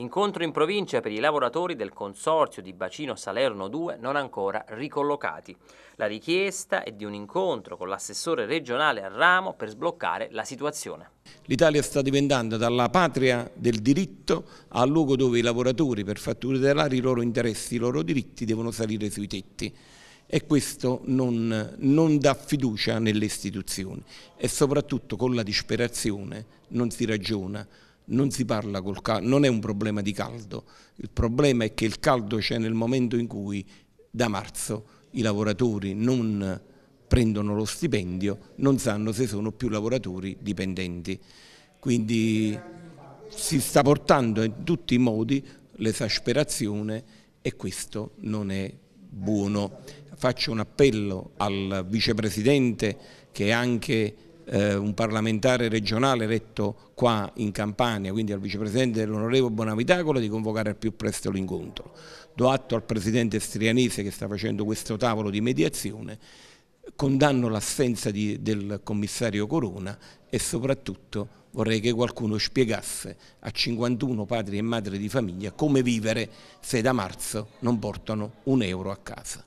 Incontro in provincia per i lavoratori del consorzio di bacino Salerno 2 non ancora ricollocati. La richiesta è di un incontro con l'assessore regionale a Ramo per sbloccare la situazione. L'Italia sta diventando dalla patria del diritto al luogo dove i lavoratori per fatturare i loro interessi, i loro diritti devono salire sui tetti e questo non, non, dà fiducia nelle istituzioni e soprattutto con la disperazione non si ragiona non si parla col caldo, non è un problema di caldo, il problema è che il caldo c'è nel momento in cui da marzo i lavoratori non prendono lo stipendio, non sanno se sono più lavoratori dipendenti. Quindi si sta portando in tutti i modi l'esasperazione e questo non è buono. Faccio un appello al vicepresidente che è anche eh, un parlamentare regionale eletto qua in Campania, quindi al vicepresidente dell'onorevole Bonavitacolo, di convocare al più presto l'incontro. Do atto al presidente Strianese che sta facendo questo tavolo di mediazione, condanno l'assenza del commissario Corona e soprattutto vorrei che qualcuno spiegasse a 51 padri e madri di famiglia come vivere se da marzo non portano un euro a casa.